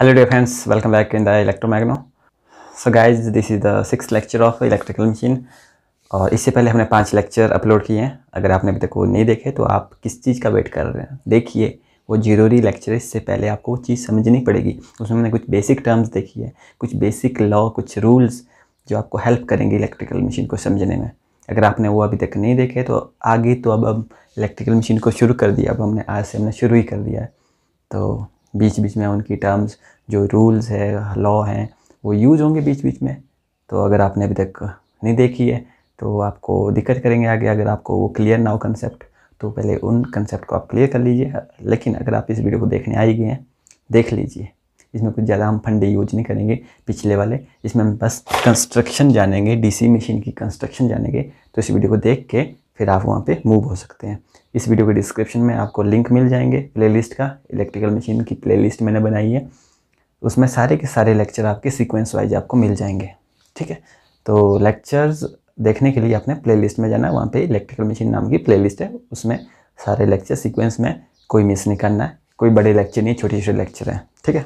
hello friends welcome back back in the electromagno so guys this is the six lecture of electrical machine और इससे पहले हमने पांच lecture upload किए हैं अगर आपने अभी तक वो नहीं देखे तो आप किस चीज़ का वेट कर रहे हैं देखिए वो जरूरी लेक्चर है इससे पहले आपको वो चीज़ समझनी पड़ेगी उसमें हमने कुछ बेसिक टर्म्स देखी है कुछ बेसिक लॉ कुछ रूल्स जो आपको हेल्प करेंगे इलेक्ट्रिकल मशीन को समझने में अगर आपने वो अभी तक नहीं देखे तो आगे तो अब अब इलेक्ट्रिकल मशीन को शुरू कर दिया अब हमने आज से हमने शुरू ही कर दिया है तो बीच बीच में उनकी टर्म्स जो रूल्स है लॉ हैं वो यूज़ होंगे बीच बीच में तो अगर आपने अभी तक नहीं देखी है तो आपको दिक्कत करेंगे आगे अगर आपको वो क्लियर ना हो कंसेप्ट तो पहले उन कंसेप्ट को आप क्लियर कर लीजिए लेकिन अगर आप इस वीडियो को देखने आए गए हैं देख लीजिए इसमें कुछ ज़्यादा हम फंडे यूज नहीं करेंगे पिछले वाले इसमें हम बस कंस्ट्रक्शन जानेंगे डीसी मशीन की कंस्ट्रक्शन जानेंगे तो इस वीडियो को देख के फिर आप वहाँ पे मूव हो सकते हैं इस वीडियो के डिस्क्रिप्शन में आपको लिंक मिल जाएंगे प्लेलिस्ट का इलेक्ट्रिकल मशीन की प्लेलिस्ट मैंने बनाई है उसमें सारे के सारे लेक्चर आपके सीक्वेंस वाइज आपको मिल जाएंगे ठीक है तो लेक्चर्स देखने के लिए आपने प्ले में जाना है वहाँ पे इलेक्ट्रिकल मशीन नाम की प्ले है उसमें सारे लेक्चर सिक्वेंस में कोई मिस नहीं करना है कोई बड़े लेक्चर नहीं छोटे छोटे लेक्चर हैं ठीक है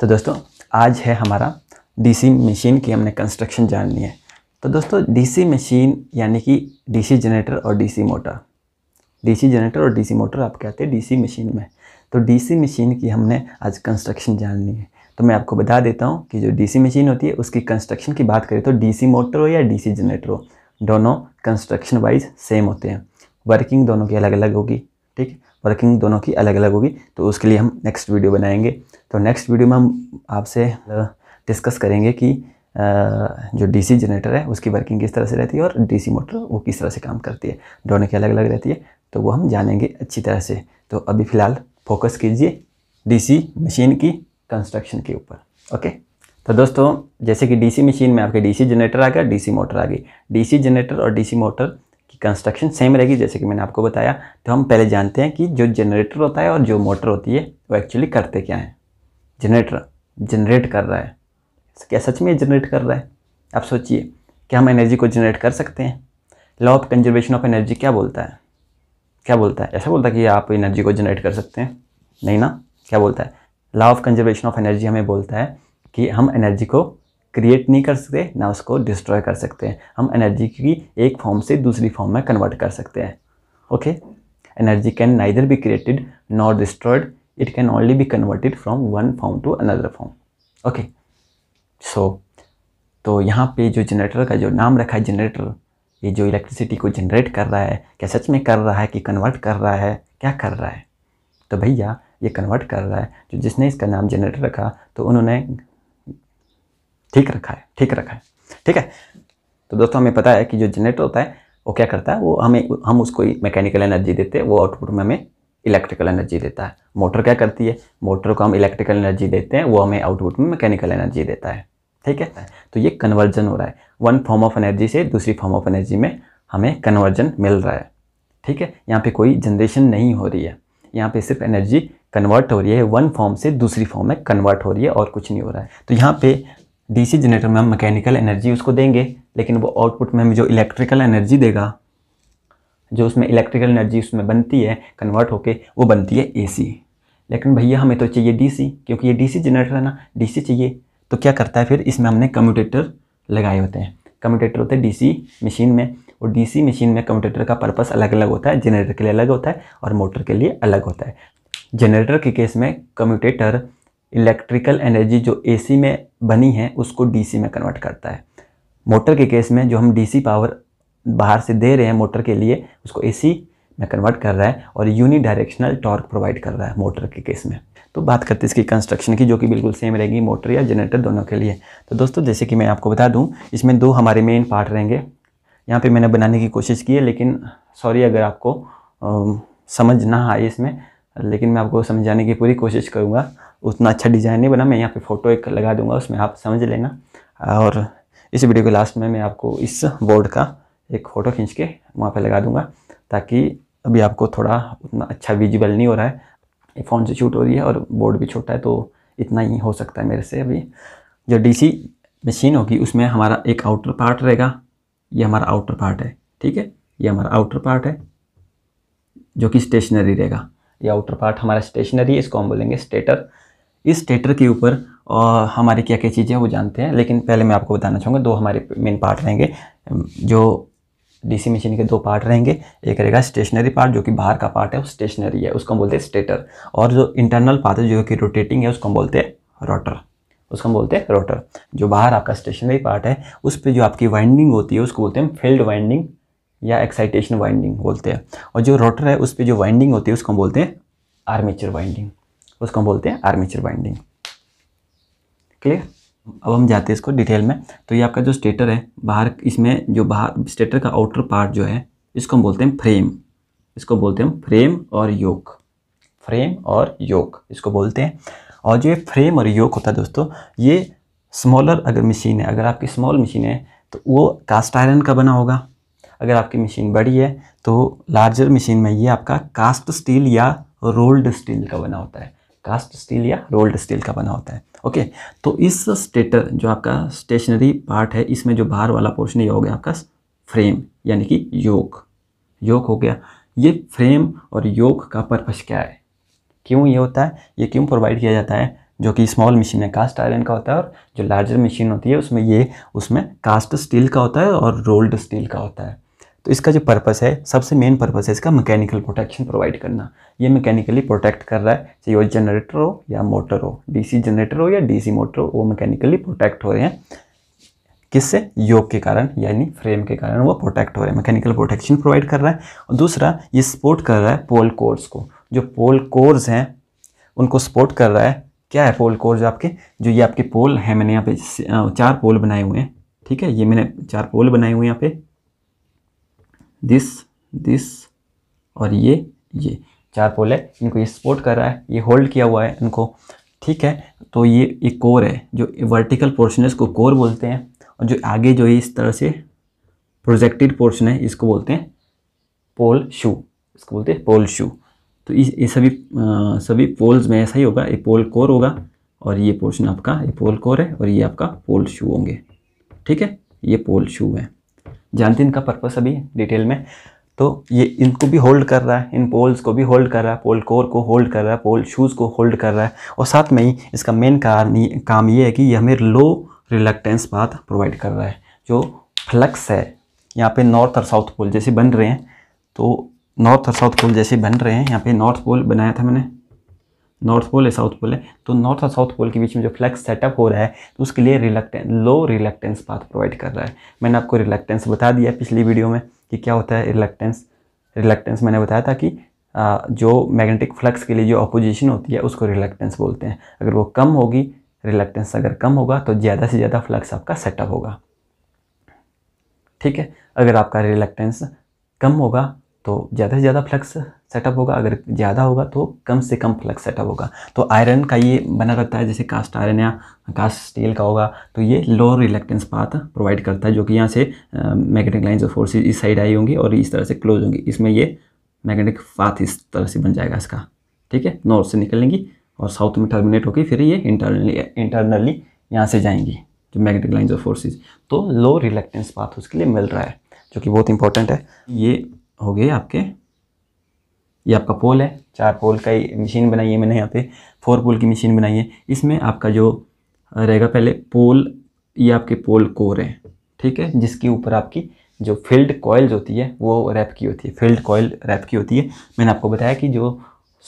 तो दोस्तों आज है हमारा डीसी मशीन की हमने कंस्ट्रक्शन जाननी है तो दोस्तों डीसी मशीन यानी कि डीसी जनरेटर और डीसी मोटर डीसी जनरेटर और डीसी मोटर आप कहते हैं डीसी मशीन में तो डीसी मशीन की हमने आज कंस्ट्रक्शन जाननी है तो मैं आपको बता देता हूँ कि जो डीसी मशीन होती है उसकी कंस्ट्रक्शन की बात करें तो डीसी मोटर हो या डीसी जनरेटर हो दोनों कंस्ट्रक्शन वाइज सेम होते हैं वर्किंग दोनों की अलग अलग होगी ठीक है वर्किंग दोनों की अलग अलग होगी तो उसके लिए हम नेक्स्ट वीडियो बनाएंगे तो नेक्स्ट वीडियो में हम आपसे डिस्कस करेंगे कि जो डीसी जनरेटर है उसकी वर्किंग किस तरह से रहती है और डीसी मोटर वो किस तरह से काम करती है दोनों की अलग अलग रहती है तो वो हम जानेंगे अच्छी तरह से तो अभी फ़िलहाल फोकस कीजिए डीसी मशीन की कंस्ट्रक्शन के ऊपर ओके तो दोस्तों जैसे कि डीसी मशीन में आपके डीसी जनरेटर आ गया डीसी मोटर आ गई डीसी जनरेटर और डीसी मोटर की कंस्ट्रक्शन सेम रहेगी जैसे कि मैंने आपको बताया तो हम पहले जानते हैं कि जो जनरेटर होता है और जो मोटर होती है वो एक्चुअली करते क्या हैं जनरेटर जनरेट कर रहा है क्या सच में जनरेट कर रहा है आप सोचिए कि हम एनर्जी को जनरेट कर सकते हैं law of conservation of energy क्या बोलता है क्या बोलता है ऐसा बोलता है कि आप एनर्जी को जनरेट कर सकते हैं नहीं ना क्या बोलता है law of conservation of energy हमें बोलता है कि हम एनर्जी को क्रिएट नहीं कर सकते ना उसको डिस्ट्रॉय कर सकते हैं हम एनर्जी की एक फॉर्म से दूसरी फॉर्म में कन्वर्ट कर सकते हैं okay energy can neither be created nor destroyed it can only be converted from one form to another form okay so so, तो यहाँ पे जो जनरेटर का जो नाम रखा है जनरेटर ये जो इलेक्ट्रिसिटी को जनरेट कर रहा है क्या सच में कर रहा है कि कन्वर्ट कर रहा है क्या कर रहा है तो भैया ये कन्वर्ट कर रहा है जो तो जिसने इसका नाम जनरेटर रखा तो उन्होंने ठीक रखा है ठीक रखा है ठीक है तो दोस्तों हमें पता है कि जो जनरेटर होता है वो क्या करता है वो हमें हम उसको मैकेनिकल एनर्जी देते हैं वो आउटपुट में हमें इलेक्ट्रिकल एनर्जी देता है मोटर क्या करती है मोटर को हम इलेक्ट्रिकल एनर्जी देते हैं वो हमें आउटपुट में मैकेनिकल एनर्जी देता है ठीक है तो ये कन्वर्जन हो रहा है वन फॉर्म ऑफ एनर्जी से दूसरी फॉर्म ऑफ एनर्जी में हमें कन्वर्जन मिल रहा है ठीक है यहाँ पे कोई जनरेशन नहीं हो रही है यहाँ पे सिर्फ एनर्जी कन्वर्ट हो रही है वन फॉर्म से दूसरी फॉर्म में कन्वर्ट हो रही है और कुछ नहीं हो रहा है तो यहाँ पे डीसी जनरेटर में हम मैकेनिकल एनर्जी उसको देंगे लेकिन वो आउटपुट में हमें जो इलेक्ट्रिकल एनर्जी देगा जो उसमें इलेक्ट्रिकल एनर्जी उसमें बनती है कन्वर्ट होकर वो बनती है ए लेकिन भैया हमें तो चाहिए डी क्योंकि ये डी जनरेटर है ना डी चाहिए तो क्या करता है फिर इसमें हमने कम्यूटेटर लगाए होते हैं कम्यूटेटर होते हैं डीसी मशीन में और डीसी मशीन में कम्यूटेटर का पर्पस अलग अलग होता है जनरेटर के लिए अलग होता है और मोटर के लिए अलग होता है जनरेटर के केस में कम्यूटेटर इलेक्ट्रिकल एनर्जी जो ए में बनी है उसको डी में कन्वर्ट करता है मोटर के केस में जो हम डी पावर बाहर से दे रहे हैं मोटर के लिए उसको एसी में कन्वर्ट कर रहा है और यूनिडायरेक्शनल टॉर्क प्रोवाइड कर रहा है मोटर के केस में तो बात करते इसकी कंस्ट्रक्शन की जो कि बिल्कुल सेम रहेगी मोटर या जनरेटर दोनों के लिए तो दोस्तों जैसे कि मैं आपको बता दूं इसमें दो हमारे मेन पार्ट रहेंगे यहाँ पे मैंने बनाने की कोशिश की है लेकिन सॉरी अगर आपको आ, समझ ना आए इसमें लेकिन मैं आपको समझाने की पूरी कोशिश करूँगा उतना अच्छा डिज़ाइन नहीं बना मैं यहाँ पर फ़ोटो एक लगा दूँगा उसमें आप समझ लेना और इस वीडियो के लास्ट में मैं आपको इस बोर्ड का एक फ़ोटो खींच के वहाँ पर लगा दूँगा ताकि अभी आपको थोड़ा उतना अच्छा विजिबल नहीं हो रहा है ये फ़ोन से शूट हो रही है और बोर्ड भी छोटा है तो इतना ही हो सकता है मेरे से अभी जो डी मशीन होगी उसमें हमारा एक आउटर पार्ट रहेगा ये हमारा आउटर पार्ट है ठीक है ये हमारा आउटर पार्ट है जो कि स्टेशनरी रहेगा ये आउटर पार्ट हमारा स्टेशनरी इसको हम बोलेंगे स्टेटर इस स्टेटर के ऊपर हमारी क्या क्या चीज़ें वो जानते हैं लेकिन पहले मैं आपको बताना चाहूँगा दो हमारे मेन पार्ट रहेंगे जो डीसी मशीन के दो पार्ट रहेंगे एक रहेगा स्टेशनरी पार्ट जो कि बाहर का पार्ट है वो स्टेशनरी है उसको हम बोलते हैं स्टेटर और जो इंटरनल पार्ट है जो कि रोटेटिंग है उसको हम बोलते हैं रोटर उसको हम बोलते हैं रोटर जो बाहर आपका स्टेशनरी पार्ट है उस पर जो आपकी वाइंडिंग होती है उसको बोलते हैं फील्ड वाइंडिंग या एक्साइटेशन वाइंडिंग बोलते हैं और जो रोटर है उस पर जो वाइंडिंग होती है उसको हम बोलते हैं आर्मेचर वाइंडिंग उसको हम बोलते हैं आर्मेचर वाइंडिंग क्लियर अब हम जाते हैं इसको डिटेल में तो ये आपका जो स्टेटर है बाहर इसमें जो बाहर स्टेटर का आउटर पार्ट जो है इसको हम बोलते हैं फ्रेम इसको बोलते हैं फ्रेम और योक फ्रेम और योक इसको बोलते हैं और जो ये फ्रेम और योक होता है दोस्तों ये स्मॉलर अगर मशीन है अगर आपकी स्मॉल मशीन है तो वो कास्ट आयरन का बना होगा अगर आपकी मशीन बड़ी है तो लार्जर मशीन में ये आपका कास्ट स्टील या रोल्ड स्टील का बना होता है कास्ट स्टील या रोल्ड स्टील का बना होता है ओके तो इस स्टेटर जो आपका स्टेशनरी पार्ट है इसमें जो बाहर वाला पोर्शन ये हो गया आपका फ्रेम यानी कि योग योग हो गया ये फ्रेम और योग का पर्पज़ क्या है क्यों ये होता है ये क्यों प्रोवाइड किया जाता है जो कि स्मॉल मशीन है कास्ट आयरन का होता है और जो लार्जर मशीन होती है उसमें ये उसमें कास्ट स्टील का होता है और रोल्ड स्टील का होता है तो इसका जो पर्पस है सबसे मेन पर्पस है इसका मैकेनिकल प्रोटेक्शन प्रोवाइड करना ये मैकेनिकली प्रोटेक्ट कर रहा है चाहे वो जनरेटर हो या मोटर हो डीसी जनरेटर हो या डीसी मोटर हो वो मैकेनिकली प्रोटेक्ट हो रहे हैं किससे योग के कारण यानी फ्रेम के कारण वो प्रोटेक्ट हो रहे हैं मैकेनिकल प्रोटेक्शन प्रोवाइड कर रहा है और दूसरा ये सपोर्ट कर रहा है पोल कोर्स को जो पोल कोर्स हैं उनको सपोर्ट कर रहा है क्या है पोल कोर्स आपके जो ये आपके पोल है मैंने यहाँ पे चार पोल बनाए हुए हैं ठीक है ये मैंने चार पोल बनाए हुए यहाँ पे दिस दिस और ये ये चार पोल है इनको ये सपोर्ट कर रहा है ये होल्ड किया हुआ है इनको ठीक है तो ये एक कोर है जो वर्टिकल पोर्शन है इसको कोर बोलते हैं और जो आगे जो है इस तरह से प्रोजेक्टेड पोर्शन है इसको बोलते हैं पोल शू इसको बोलते हैं पोल शू तो इस ये सभी आ, सभी पोल्स में ऐसा ही होगा ये पोल कोर होगा और ये पोर्शन आपका ये पोल कोर है और ये आपका पोल शू होंगे ठीक है ये पोल शू है जानते हैं इनका पर्पस अभी डिटेल में तो ये इनको भी होल्ड कर रहा है इन पोल्स को भी होल्ड कर रहा है पोल कोर को होल्ड कर रहा है पोल शूज़ को होल्ड कर रहा है और साथ में ही इसका मेन कारण काम ये है कि ये हमें लो रिलक्टेंस पाथ प्रोवाइड कर रहा है जो फ्लक्स है यहाँ पे नॉर्थ और साउथ पोल जैसे बन रहे हैं तो नॉर्थ और साउथ पोल जैसे बन रहे हैं यहाँ पे नॉर्थ पोल बनाया था मैंने नॉर्थ पोल है साउथ पोल है तो नॉर्थ और साउथ पोल के बीच में जो फ्लक्स सेटअप हो रहा है तो उसके लिए reluctance low reluctance path provide कर रहा है मैंने आपको रिलेक्टेंस बता दिया पिछली वीडियो में कि क्या होता है रिलेक्टेंस रिलेक्टेंस मैंने बताया था कि जो मैग्नेटिक फ्लक्स के लिए जो अपोजिशन होती है उसको रिलेक्टेंस बोलते हैं अगर वो कम होगी रिलेक्टेंस अगर कम होगा तो ज़्यादा से ज़्यादा फ्लक्स आपका सेटअप होगा ठीक है अगर आपका रिलेक्टेंस कम होगा तो ज़्यादा से ज़्यादा फ्लक्स सेटअप होगा अगर ज़्यादा होगा तो कम से कम फ्लक्स सेटअप होगा तो आयरन का ये बना रहता है जैसे कास्ट आयरन या कास्ट स्टील का होगा तो ये लो रिलेक्टेंस पाथ प्रोवाइड करता है जो कि यहाँ से मैग्नेटिक लाइन्स और फोर्सेज इस साइड आई होंगी और इस तरह से क्लोज होंगी इसमें ये मैग्नेटिक पाथ इस तरह से बन जाएगा इसका ठीक है नॉर्थ से निकलेंगी और साउथ में टर्मिनेट होगी फिर ये इंटरनली इंटरनली यहाँ से जाएंगी जो मैग्नेटिक लाइन्स और फोर्सेज तो लो रिलेक्टेंस पाथ उसके लिए मिल रहा है जो कि बहुत इंपॉर्टेंट है ये हो गए आपके ये आपका पोल है चार पोल का ही मशीन बनाई है मैंने यहाँ पे फोर पोल की मशीन बनाई है इसमें आपका जो रहेगा पहले पोल ये आपके पोल कोर है ठीक है जिसके ऊपर आपकी जो फील्ड कॉयल्स होती है वो रैप की होती है फील्ड कॉयल रैप की होती है मैंने आपको बताया कि जो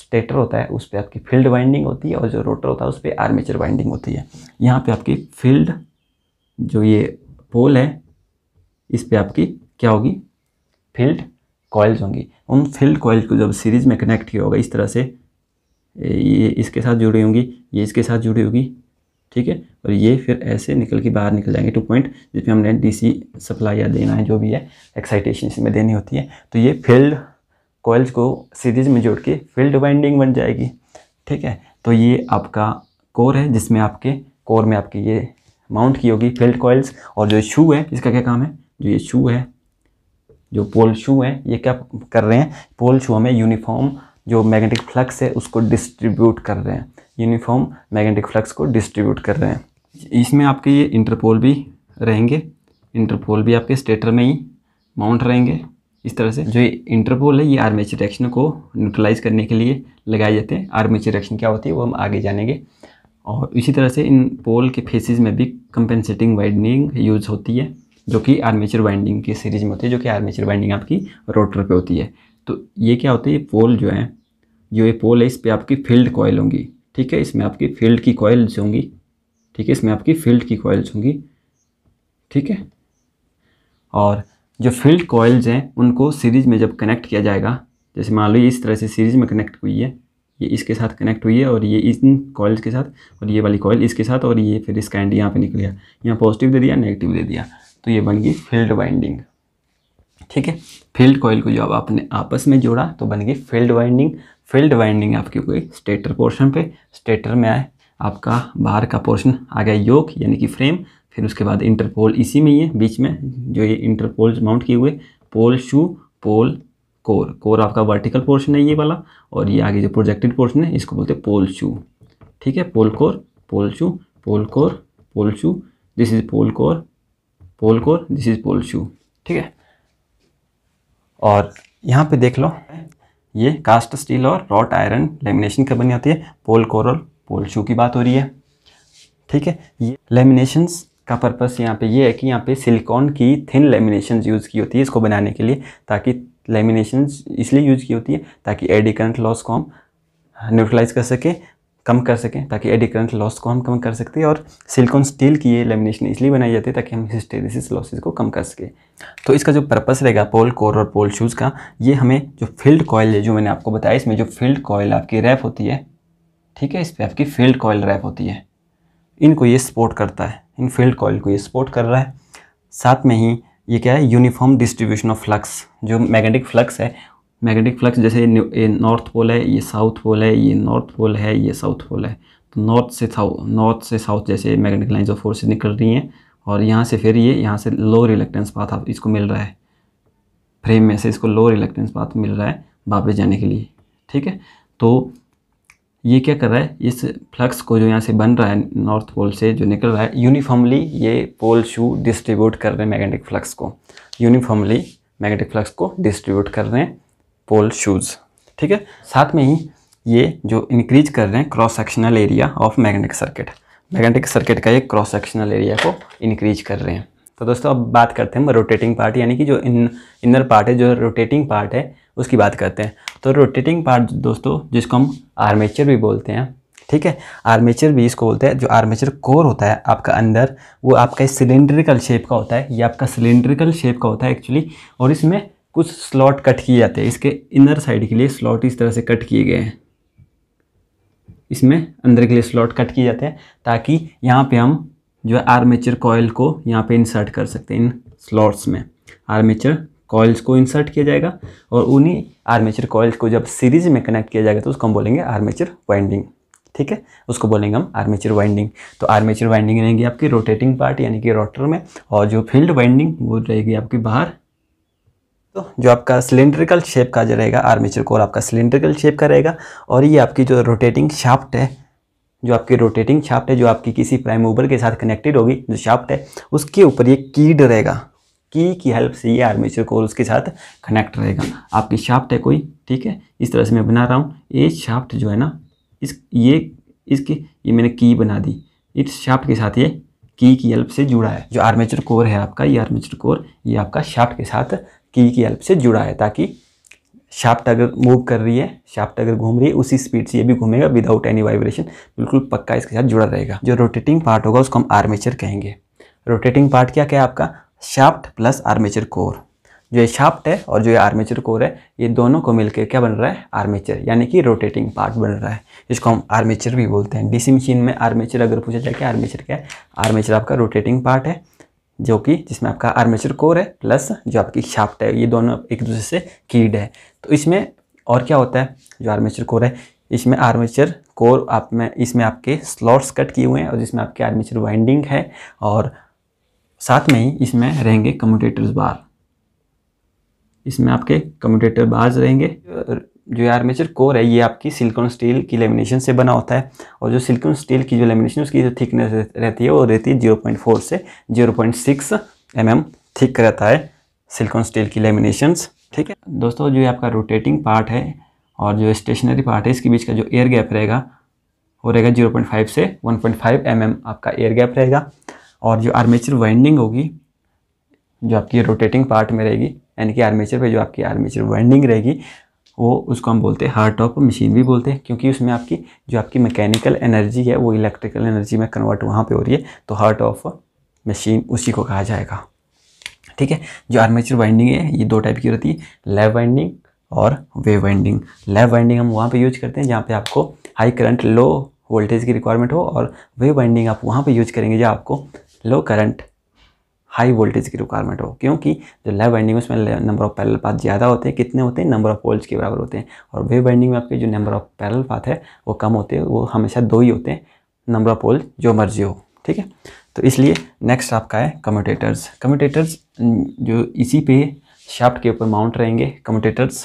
स्टेटर होता है उस पर आपकी फील्ड वाइंडिंग होती है और जो रोटर होता है उस पर आर्मेचर वाइंडिंग होती है यहाँ पर आपकी फील्ड जो ये पोल है इस पर आपकी क्या होगी फील्ड कॉयल्स होंगी उन फील्ड कॉयल्स को जब सीरीज़ में कनेक्ट किया होगा इस तरह से ये इसके साथ जुड़ी होंगी ये इसके साथ जुड़ी होगी ठीक है और ये फिर ऐसे निकल के बाहर निकल जाएंगे टू पॉइंट जिसमें हमने डीसी सप्लाई या देना है जो भी है एक्साइटेशन इसमें देनी होती है तो ये फील्ड कॉयल्स को सीरीज में जोड़ के फील्ड वाइंडिंग बन जाएगी ठीक है तो ये आपका कोर है जिसमें आपके कोर में आपके ये माउंट की होगी फील्ड कॉयल्स और जो शू है इसका क्या काम है जो ये शू है जो पोल शू हैं ये क्या कर रहे हैं पोल शू हमें यूनिफॉर्म जो मैग्नेटिक फ्लक्स है उसको डिस्ट्रीब्यूट कर रहे हैं यूनिफॉर्म मैग्नेटिक फ्लक्स को डिस्ट्रीब्यूट कर रहे हैं इसमें आपके ये इंटरपोल भी रहेंगे इंटरपोल भी आपके स्टेटर में ही माउंट रहेंगे इस तरह से जो ये इंटरपोल है ये आर्मेचर रिएक्शन को न्यूट्रलाइज करने के लिए लगाए जाते हैं आर्मेचर रिएक्शन क्या होती है वो हम आगे जानेंगे और इसी तरह से इन पोल के फेसिस में भी कंपेंसेटिंग वाइडनिंग यूज़ होती है जो कि आर्मेचर वाइंडिंग की सीरीज में होती है जो कि आर्मेचर वाइंडिंग आपकी रोटर पे होती है तो ये क्या होती है पोल जो है जो ये पोल है इस पर आपकी फील्ड कॉयल होंगी ठीक है इसमें आपकी फील्ड की कॉयल्स होंगी ठीक है इसमें आपकी फील्ड की कॉयल्स होंगी ठीक है और जो फील्ड कॉयल्स हैं उनको सीरीज में जब कनेक्ट किया जाएगा जैसे मान लो इस तरह से सीरीज में कनेक्ट हुई है ये इसके साथ कनेक्ट हुई है और ये इन कॉयल्स के साथ और ये वाली कॉयल इसके साथ और ये फिर इसका एंड यहाँ पे निकल गया यहाँ पॉजिटिव दे दिया नेगेटिव दे दिया तो ये बन गई फील्ड वाइंडिंग ठीक है फील्ड कॉइल को जब आपने आपस में जोड़ा तो बन गई फील्ड वाइंडिंग फील्ड वाइंडिंग आपकी कोई स्टेटर पोर्शन पे स्टेटर में आए आपका बाहर का पोर्शन आ गया योग यानी कि फ्रेम फिर उसके बाद इंटरपोल इसी में ही है बीच में जो ये इंटरपोल माउंट किए हुए pole shoe pole core core आपका वर्टिकल पोर्शन है ये वाला और ये आगे जो प्रोजेक्टेड पोर्शन है इसको बोलते हैं पोल शू ठीक है pole core pole shoe pole core pole shoe this is pole core pole core this is pole shoe ठीक है और यहाँ पे देख लो ये कास्ट स्टील और रॉट आयरन लेमिनेशन का बनी होती है पोल कोर और पोल शू की बात हो रही है ठीक है ये लेमिनेशंस का पर्पस यहाँ पे ये है कि यहाँ पे सिलिकॉन की थिन लेमिनेशन यूज़ की होती है इसको बनाने के लिए ताकि लेमिनेशन इसलिए यूज की होती है ताकि एडी करंट लॉस को हम न्यूट्रलाइज कर सके कम कर सकें ताकि एडी करंट लॉस को हम कम कर सकते हैं और सिलिकॉन स्टील की ये लेमिनेशन इसलिए बनाई जाती है ताकि हम हिस्टेरिस लॉसेज को कम कर सकें तो इसका जो पर्पस रहेगा पोल कोर और पोल शूज़ का ये हमें जो फील्ड कॉयल है जो मैंने आपको बताया इसमें जो फील्ड कॉयल आपकी रैप होती है ठीक है इस पर आपकी फील्ड कॉयल रैप होती है इनको ये सपोर्ट करता है इन फील्ड कॉयल को ये सपोर्ट कर रहा है साथ में ही ये क्या है यूनिफॉर्म डिस्ट्रीब्यूशन ऑफ फ्लक्स जो मैग्नेटिक फ्लक्स है मैग्नेटिक फ्लक्स जैसे ये नॉर्थ पोल है ये साउथ पोल है ये नॉर्थ पोल है ये साउथ पोल है तो नॉर्थ से साउथ नॉर्थ से साउथ जैसे मैग्नेटिक लाइन्स ऑफ फोर्सेस निकल रही हैं और यहाँ से फिर ये यहाँ से लो रिलेक्टेंस पाथ आप इसको मिल रहा है फ्रेम में से इसको लो रिलेक्टेंस पाथ मिल रहा है वापस जाने के लिए ठीक है तो ये क्या कर रहा है इस फ्लक्स को जो यहाँ से बन रहा है नॉर्थ पोल से जो निकल रहा है यूनिफॉर्मली ये पोल शू डिस्ट्रीब्यूट कर रहे हैं मैग्नेटिक फ्लक्स को यूनिफॉर्मली मैग्नेटिक फ्लक्स को डिस्ट्रीब्यूट कर रहे हैं पोल शूज़ ठीक है साथ में ही ये जो इंक्रीज कर रहे हैं cross sectional area of magnetic circuit magnetic circuit का ये क्रॉस सेक्शनल एरिया को इंक्रीज कर रहे हैं तो दोस्तों अब बात करते हैं रोटेटिंग पार्ट यानी कि जो इन इनर पार्ट है जो रोटेटिंग पार्ट है उसकी बात करते हैं तो रोटेटिंग पार्ट दोस्तों जिसको हम आर्मेचर भी बोलते हैं ठीक है आर्मेचर भी इसको बोलते हैं जो आर्मेचर कोर होता है आपका अंदर वो आपका सिलेंड्रिकल शेप का होता है ये आपका सिलेंड्रिकल शेप का होता है एक्चुअली और इसमें कुछ स्लॉट कट किए जाते हैं इसके इनर साइड के लिए स्लॉट इस तरह से कट किए गए हैं इसमें अंदर के लिए स्लॉट कट किए जाते हैं ताकि यहाँ पे हम जो है आर्मेचर कॉयल को यहाँ पे इंसर्ट कर सकते हैं इन स्लॉट्स में आर्मेचर कॉयल्स को इंसर्ट किया जाएगा और उन्हीं आर्मेचर कॉयल्स को जब सीरीज में कनेक्ट किया जाएगा तो उसको हम बोलेंगे आर्मेचर वाइंडिंग ठीक है उसको बोलेंगे हम आर्मेचर वाइंडिंग तो आर्मेचर वाइंडिंग रहेगी आपकी रोटेटिंग पार्ट यानी कि रोटर में और जो फील्ड वाइंडिंग वो रहेगी आपकी बाहर तो जो आपका सिलेंड्रिकल शेप का जो रहेगा आर्मेचर कोर आपका सिलेंड्रिकल शेप का रहेगा और ये आपकी जो रोटेटिंग शाफ्ट है जो आपकी रोटेटिंग शाफ्ट है जो आपकी किसी प्राइम मूवर के साथ कनेक्टेड होगी जो शाफ्ट है उसके ऊपर ये कीड रहेगा की की हेल्प से ये आर्मेचर कोर उसके साथ कनेक्ट रहेगा आपकी शाफ्ट है कोई ठीक है इस तरह से मैं बना रहा हूँ ये शाफ्ट जो है ना इस ये इसकी ये मैंने की बना दी इस शाफ्ट के साथ ये की की हेल्प से जुड़ा है जो आर्मेचर कोर है आपका ये आर्मेचर कोर ये आपका शाफ्ट के साथ की की हेल्प से जुड़ा है ताकि शाफ्ट अगर मूव कर रही है शाफ्ट अगर घूम रही है उसी स्पीड से ये भी घूमेगा विदाउट एनी वाइब्रेशन बिल्कुल पक्का इसके साथ जुड़ा रहेगा जो रोटेटिंग पार्ट होगा उसको हम आर्मेचर कहेंगे रोटेटिंग पार्ट क्या क्या है आपका शाफ्ट प्लस आर्मेचर कोर जो ये शाफ्ट है और जो ये आर्मेचर कोर है ये दोनों को मिलकर क्या बन रहा है आर्मेचर यानी कि रोटेटिंग पार्ट बन रहा है जिसको हम आर्मेचर भी बोलते हैं डीसी मशीन में आर्मेचर अगर पूछा जाए कि आर्मेचर क्या है आर्मेचर आपका रोटेटिंग पार्ट है जो कि जिसमें आपका आर्मेचर कोर है प्लस जो आपकी शाफ्ट है ये दोनों एक दूसरे से कीड है तो इसमें और क्या होता है जो आर्मेचर कोर है इसमें आर्मेचर कोर आप में इसमें आपके स्लॉट्स कट किए हुए हैं और जिसमें आपके आर्मेचर वाइंडिंग है और साथ में ही इसमें रहेंगे कम्यूटेटर्स बार इसमें आपके कम्यूटेटर बार्स रहेंगे जो आर्मेचर कोर है ये आपकी सिलिकॉन स्टील की लेमिनेशन से बना होता है और जो सिलिकॉन स्टील की जो लेमिनेशन उसकी जो थिकनेस रहती है वो रहती है जीरो पॉइंट फोर से zero point six M M thick रहता है सिलिकॉन स्टील की लेमिनेशंस ठीक है दोस्तों जो आपका रोटेटिंग पार्ट है और जो स्टेशनरी पार्ट है इसके बीच का जो एयर गैप रहेगा वो रहेगा जीरो पॉइंट फाइव से one point five M M आपका एयर गैप रहेगा और जो आर्मेचर वाइंडिंग होगी जो आपकी रोटेटिंग पार्ट में रहेगी यानी कि आर्मेचर पे जो आपकी आर्मेचर वाइंडिंग रहेगी वो उसको हम बोलते हैं हार्ट ऑफ मशीन भी बोलते हैं क्योंकि उसमें आपकी जो आपकी मैकेनिकल एनर्जी है वो इलेक्ट्रिकल एनर्जी में कन्वर्ट वहाँ पे हो रही है तो हार्ट ऑफ मशीन उसी को कहा जाएगा ठीक है जो आर्मेचर वाइंडिंग है ये दो टाइप की होती है लेव वाइंडिंग और वेव वाइंडिंग लेव वाइंडिंग हम वहाँ पर यूज करते हैं जहाँ पर आपको हाई करंट लो वोल्टेज की रिक्वायरमेंट हो और वेव वाइंडिंग आप वहाँ पर यूज करेंगे जहाँ आपको लो करंट हाई वोल्टेज की रिक्वायरमेंट हो क्योंकि जो लेव वाइंडिंग उसमें नंबर ऑफ पैरल पाथ ज़्यादा होते हैं कितने होते हैं नंबर ऑफ पोल्स के बराबर होते हैं और वेव वाइंडिंग में आपके जो नंबर ऑफ पैरल पाथ है वो कम होते हैं वो हमेशा दो ही होते हैं नंबर ऑफ पोल्स जो मर्जी हो ठीक है तो इसलिए नेक्स्ट आपका है कम्यूटेटर्स कम्यूटेटर्स जो इसी पे शाफ्ट के ऊपर माउंट रहेंगे कम्यूटेटर्स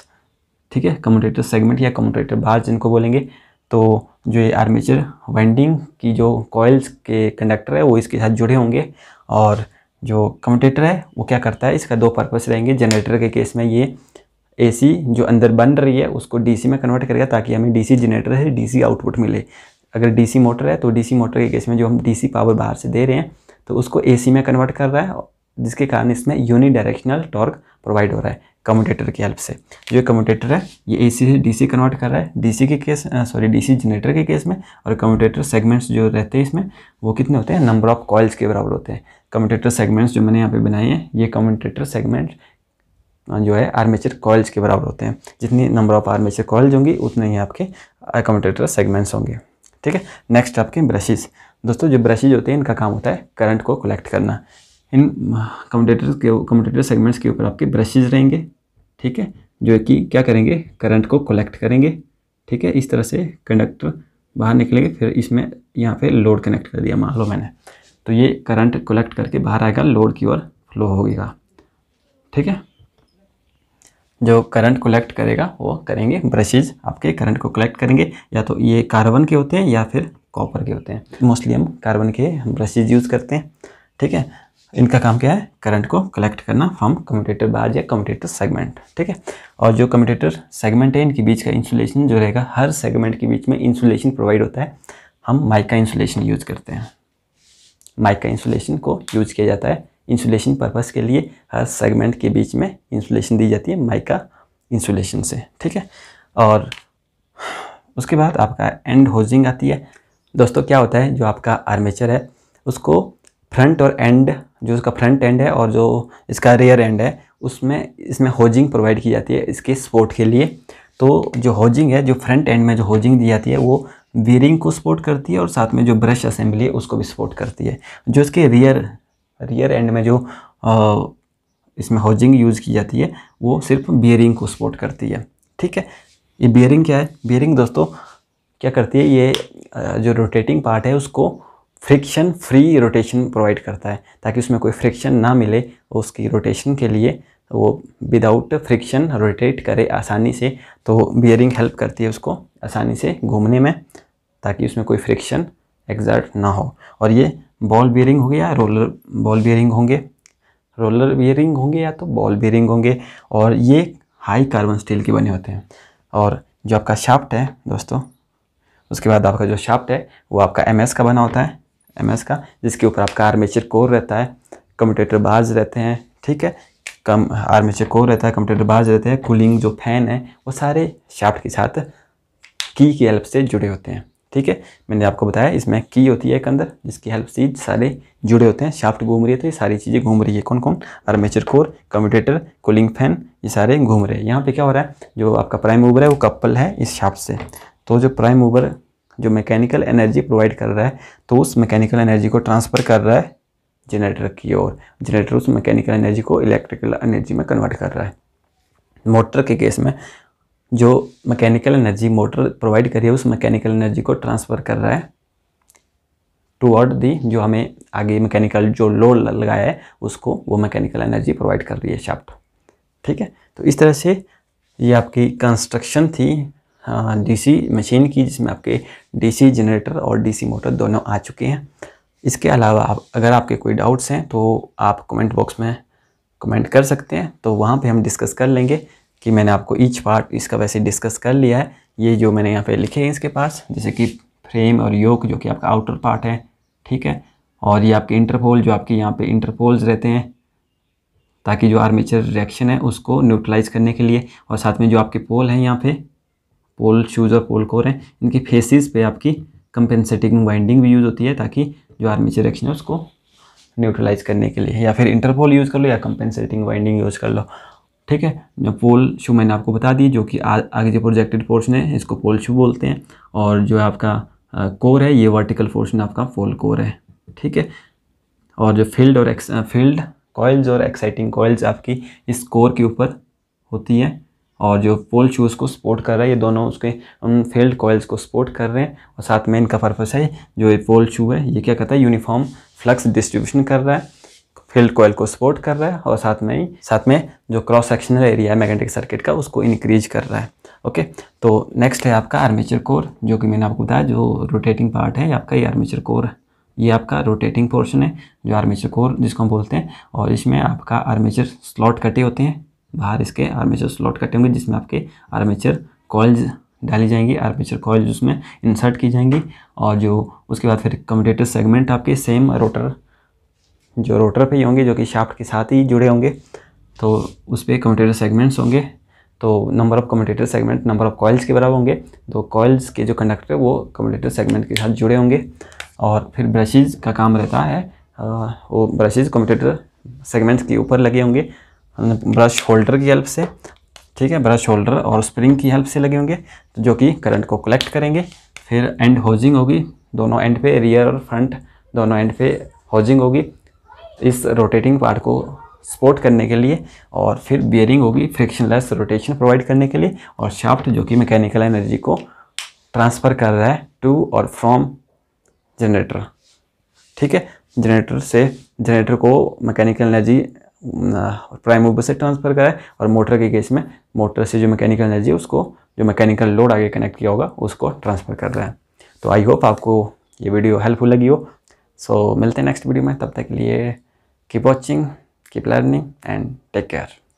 ठीक है कम्यूटेटर सेगमेंट या कम्यूटेटर बार जिनको बोलेंगे तो जो ये आर्मेचर वाइंडिंग की जो कॉयल्स के कंडक्टर है वो इसके साथ जुड़े होंगे और जो कम्यूटेटर है वो क्या करता है इसका दो पर्पस रहेंगे जनरेटर के केस में ये एसी जो अंदर बन रही है उसको डीसी में कन्वर्ट करेगा ताकि हमें डीसी जनरेटर से डीसी आउटपुट मिले अगर डीसी मोटर है तो डीसी मोटर के केस में जो हम डीसी पावर बाहर से दे रहे हैं तो उसको एसी में कन्वर्ट कर रहा है जिसके कारण इसमें यूनिडायरेक्शनल टॉर्क प्रोवाइड हो रहा है कम्यूटेटर की हेल्प से जो कम्यूटेटर है ये एसी से डीसी कन्वर्ट कर रहा है डीसी के केस सॉरी डीसी जनरेटर के केस में और कम्यूटेटर सेगमेंट्स जो रहते हैं इसमें वो कितने होते हैं नंबर ऑफ कॉल्स के बराबर होते हैं कम्यूटेटर सेगमेंट्स जो मैंने यहाँ पे बनाए हैं ये कम्यूटेटर सेगमेंट जो है आर्मेचर कॉल्स के बराबर होते हैं जितनी नंबर ऑफ आर्मेचर कॉल्स होंगी उतने ही आपके कम्यूटेटर सेगमेंट्स होंगे ठीक है नेक्स्ट आपके ब्रशेज दोस्तों जो ब्रशेज होते हैं इनका काम होता है करंट को कलेक्ट करना इन कम्यूटेटर के कम्यूटेटर सेगमेंट्स के ऊपर आपके ब्रशेज रहेंगे ठीक है जो कि क्या करेंगे करंट को कलेक्ट करेंगे ठीक है इस तरह से कंडक्टर बाहर निकलेंगे फिर इसमें यहाँ पे लोड कनेक्ट कर दिया मान लो मैंने तो ये करंट कलेक्ट करके बाहर आएगा लोड की ओर फ्लो होगा ठीक है जो करंट कलेक्ट करेगा वो करेंगे ब्रशेज आपके करंट को कलेक्ट करेंगे या तो ये कार्बन के होते हैं या फिर कॉपर के होते हैं मोस्टली हम कार्बन के ब्रशेज यूज़ करते हैं ठीक है इनका काम क्या है करंट को कलेक्ट करना फ्रॉम कम्यूटेटर बार या कम्यूटेटर सेगमेंट ठीक है और जो कम्यूटेटर सेगमेंट है इनके बीच का इंसुलेशन जो रहेगा हर सेगमेंट के बीच में इंसुलेशन प्रोवाइड होता है हम माइका इंसुलेशन यूज करते हैं माइका इंसुलेशन को यूज किया जाता है इंसुलेशन पर्पज़ के लिए हर सेगमेंट के बीच में इंसुलेशन दी जाती है माइका इंसुलेशन से ठीक है और उसके बाद आपका एंड होजिंग आती है दोस्तों क्या होता है जो आपका आर्मेचर है उसको फ्रंट और एंड जो इसका फ्रंट एंड है और जो इसका रेयर एंड है उसमें इसमें होजिंग प्रोवाइड की जाती है इसके स्पोर्ट के लिए तो जो होजिंग है जो फ्रंट एंड में जो होजिंग दी जाती है वो वीरिंग को सपोर्ट करती है और साथ में जो ब्रश असेंबली है उसको भी सपोर्ट करती है जो इसके रियर रियर एंड में जो आ, इसमें होजिंग यूज़ की जाती है वो सिर्फ बियरिंग को सपोर्ट करती है ठीक है ये बियरिंग क्या है बियरिंग दोस्तों क्या करती है ये जो रोटेटिंग पार्ट है उसको फ्रिक्शन फ्री रोटेशन प्रोवाइड करता है ताकि उसमें कोई फ्रिक्शन ना मिले उसकी रोटेशन के लिए वो विदाउट फ्रिक्शन रोटेट करे आसानी से तो बियरिंग हेल्प करती है उसको आसानी से घूमने में ताकि उसमें कोई फ्रिक्शन एग्जर्ट ना हो और ये बॉल बियरिंग होगी या रोलर बॉल बियरिंग होंगे रोलर बियरिंग होंगे या तो बॉल बियरिंग होंगे और ये हाई कार्बन स्टील के बने होते हैं और जो आपका शाफ्ट है दोस्तों उसके बाद आपका जो शाफ्ट है वो आपका एम का बना होता है एम का जिसके ऊपर आपका आर्मेचर कोर रहता है कम्यूटेटर बाज रहते हैं ठीक है कम आर्मेचर कोर रहता है कम्यूटेटर बाज रहते हैं कूलिंग जो फैन है वो सारे शाफ्ट के साथ की की हेल्प से जुड़े होते हैं ठीक है मैंने आपको बताया इसमें की होती है एक अंदर जिसकी हेल्प से सारे जुड़े होते हैं शाफ्ट घूम रही है तो ये सारी चीज़ें घूम रही है कौन कौन armature core commutator cooling fan ये सारे घूम रहे हैं यहाँ पे क्या हो रहा है जो आपका प्राइम ओवर है वो कपल है इस शाफ्ट से तो जो प्राइम मूवर जो मैकेनिकल एनर्जी प्रोवाइड कर रहा है तो उस मैकेनिकल एनर्जी को ट्रांसफ़र कर रहा है जनरेटर की ओर जनरेटर उस मैकेनिकल एनर्जी को इलेक्ट्रिकल एनर्जी में कन्वर्ट कर रहा है मोटर के केस में जो मैकेनिकल एनर्जी मोटर प्रोवाइड करी है उस मैकेनिकल एनर्जी को ट्रांसफ़र कर रहा है टूवर्ड दी जो हमें आगे मैकेनिकल जो लोड लगाया है उसको वो मैकेनिकल एनर्जी प्रोवाइड कर रही है शाफ्ट ठीक है तो इस तरह से ये आपकी कंस्ट्रक्शन थी डीसी हाँ, मशीन की जिसमें आपके डीसी जनरेटर और डीसी मोटर दोनों आ चुके हैं इसके अलावा आप अगर आपके कोई डाउट्स हैं तो आप कमेंट बॉक्स में कमेंट कर सकते हैं तो वहाँ पे हम डिस्कस कर लेंगे कि मैंने आपको ईच पार्ट इसका वैसे डिस्कस कर लिया है ये जो मैंने यहाँ पे लिखे हैं इसके पास जैसे कि फ्रेम और योक जो कि आपका आउटर पार्ट है ठीक है और ये आपके इंटरपोल जो आपके यहाँ पे इंटरपोल्स रहते हैं ताकि जो आर्मेचर रिएक्शन है उसको न्यूट्रलाइज करने के लिए और साथ में जो आपके पोल हैं यहाँ पर पोल शूज़ और पोल कोर हैं इनके फेसिस पे आपकी कंपेंसेटिंग वाइंडिंग भी यूज़ होती है ताकि जो आर्मीचर एक्शन है उसको न्यूट्रलाइज करने के लिए या फिर इंटरपोल यूज़ कर लो या कंपेंसेटिंग वाइंडिंग यूज़ कर लो ठीक है जो पोल शू मैंने आपको बता दी जो कि आ, आगे जो प्रोजेक्टेड पोर्शन है इसको पोल शू बोलते हैं और जो आपका आ, कोर है ये वर्टिकल पोर्शन आपका पोल कोर है ठीक है और जो फील्ड और एक्स फील्ड कॉइल्स और एक्साइटिंग कॉइल्स आपकी इस कोर के ऊपर होती है और जो पोल शूज़ को सपोर्ट कर रहा है ये दोनों उसके उन फेल्ड कॉयल्स को सपोर्ट कर रहे हैं और साथ में इनका पर्पस है जो ये पोल शू है ये क्या कहता है यूनिफॉर्म फ्लक्स डिस्ट्रीब्यूशन कर रहा है फील्ड कोयल को सपोर्ट कर रहा है और साथ में ही साथ में जो क्रॉस सेक्शनल एरिया है मैग्नेटिक सर्किट का उसको इंक्रीज कर रहा है ओके तो नेक्स्ट है आपका आर्मेचर कोर जो कि मैंने आपको बताया जो रोटेटिंग पार्ट है आपका ये आर्मेचर कोर है ये आपका रोटेटिंग पोर्शन है जो आर्मेचर कोर जिसको हम बोलते हैं और इसमें आपका आर्मेचर स्लॉट कटे होते हैं बाहर इसके आर्मेचर स्लॉट कटे होंगे जिसमें आपके आर्मेचर कॉइल्स डाली जाएंगी आर्मेचर कॉइल्स उसमें इंसर्ट की जाएंगी और जो उसके बाद फिर कम्यूटेटर सेगमेंट आपके सेम रोटर जो रोटर पे ही होंगे जो कि शाफ्ट के साथ ही जुड़े होंगे तो उस पर कम्यूटेटर सेगमेंट्स होंगे तो number of commutator segment number of coils के बराबर होंगे तो कॉइल्स के जो कंडक्टर वो कम्यूटेटर सेगमेंट के साथ जुड़े होंगे और फिर ब्रशेज़ का काम रहता है वो ब्रशेज़ कम्यूटेटर सेगमेंट्स के ऊपर लगे होंगे ब्रश होल्डर की हेल्प से ठीक है ब्रश होल्डर और स्प्रिंग की हेल्प से लगे होंगे तो जो कि करंट को कलेक्ट करेंगे फिर एंड होजिंग होगी दोनों एंड पे रियर और फ्रंट दोनों एंड पे होजिंग होगी इस रोटेटिंग पार्ट को सपोर्ट करने के लिए और फिर बियरिंग होगी फ्रिक्शनलेस रोटेशन प्रोवाइड करने के लिए और शाफ्ट जो कि मैकेनिकल एनर्जी को ट्रांसफ़र कर रहा है टू और फ्रॉम जनरेटर ठीक है जनरेटर से जनरेटर को मैकेनिकल एनर्जी प्राइम मूवर से ट्रांसफ़र कराए और मोटर के केस में मोटर से जो मैकेनिकल एनर्जी है उसको जो मैकेनिकल लोड आगे कनेक्ट किया होगा उसको ट्रांसफ़र कर रहे हैं तो आई होप आपको ये वीडियो हेल्पफुल लगी हो सो so, मिलते हैं नेक्स्ट वीडियो में तब तक के लिए keep watching keep learning and take care